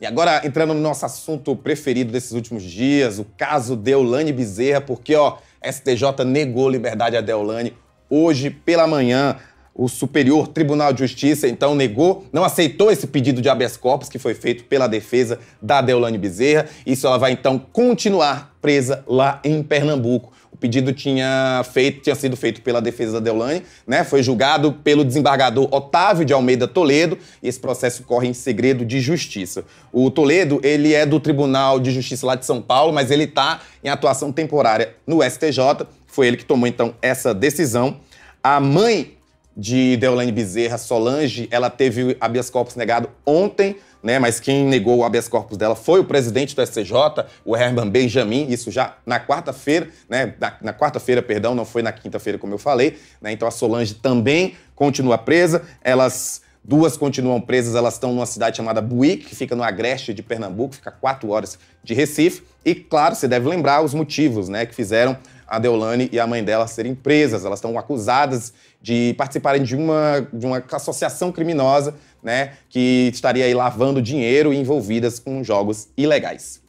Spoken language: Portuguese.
E agora, entrando no nosso assunto preferido desses últimos dias, o caso Deolane Bezerra, porque ó, STJ negou liberdade a Deolane hoje pela manhã. O Superior Tribunal de Justiça, então, negou, não aceitou esse pedido de habeas corpus que foi feito pela defesa da Deolane Bezerra. Isso ela vai, então, continuar presa lá em Pernambuco. O pedido tinha, feito, tinha sido feito pela defesa da Deolane, né? Foi julgado pelo desembargador Otávio de Almeida Toledo e esse processo corre em segredo de justiça. O Toledo, ele é do Tribunal de Justiça lá de São Paulo, mas ele está em atuação temporária no STJ. Foi ele que tomou então essa decisão. A mãe de Deolane Bezerra, Solange, ela teve o habeas corpus negado ontem, né? Mas quem negou o habeas corpus dela foi o presidente do SCJ, o Herman Benjamin, isso já na quarta-feira, né? Na, na quarta-feira, perdão, não foi na quinta-feira como eu falei, né? Então a Solange também continua presa. Elas duas continuam presas, elas estão numa cidade chamada Buick, que fica no agreste de Pernambuco, fica quatro horas de Recife. E claro, você deve lembrar os motivos, né, que fizeram a Deolane e a mãe dela serem presas. Elas estão acusadas de participarem de uma, de uma associação criminosa, né, que estaria aí lavando dinheiro e envolvidas com jogos ilegais.